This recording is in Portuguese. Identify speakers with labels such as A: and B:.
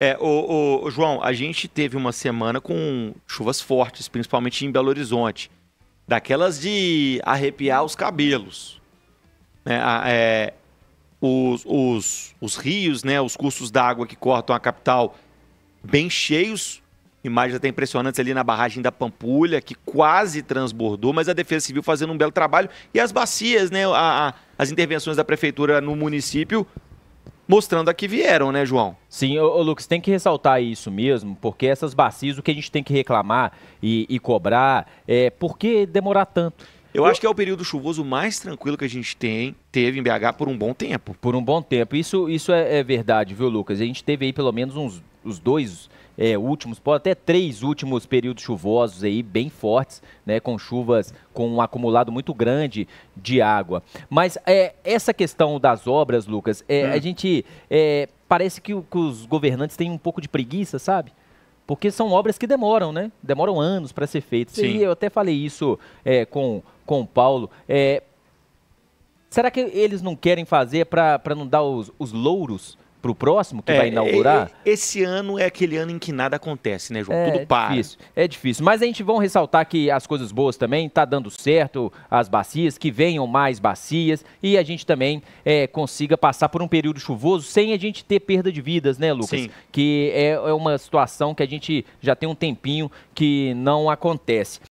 A: É, o, o, João, a gente teve uma semana com chuvas fortes, principalmente em Belo Horizonte. Daquelas de arrepiar os cabelos. Né? é, os, os, os rios, né, os cursos d'água que cortam a capital bem cheios. Imagens até impressionantes ali na barragem da Pampulha, que quase transbordou, mas a Defesa Civil fazendo um belo trabalho. E as bacias, né, a, a, as intervenções da prefeitura no município mostrando a que vieram, né, João? Sim, ô, ô, Lucas, tem
B: que ressaltar isso mesmo, porque essas bacias, o que a gente tem que reclamar e, e cobrar é por que demorar tanto? Eu acho que é o período chuvoso mais tranquilo que a gente tem, teve em BH por um bom tempo. Por um bom tempo. Isso, isso é, é verdade, viu, Lucas? A gente teve aí pelo menos uns os dois é, últimos, pode até três últimos períodos chuvosos aí, bem fortes, né, com chuvas com um acumulado muito grande de água. Mas é, essa questão das obras, Lucas, é, a hum. gente é, parece que, que os governantes têm um pouco de preguiça, sabe? Porque são obras que demoram, né? Demoram anos para ser feitas. Sim. E eu até falei isso é, com, com o Paulo. É, será que eles não querem fazer para não dar os, os louros para o próximo, que é, vai é, inaugurar. É, esse ano é aquele ano em que nada acontece, né, João? É, Tudo para. É difícil, é difícil. Mas a gente vão ressaltar que as coisas boas também, tá dando certo as bacias, que venham mais bacias e a gente também é, consiga passar por um período chuvoso sem a gente ter perda de vidas, né, Lucas? Sim. Que é, é uma situação que a gente já tem um tempinho que não acontece.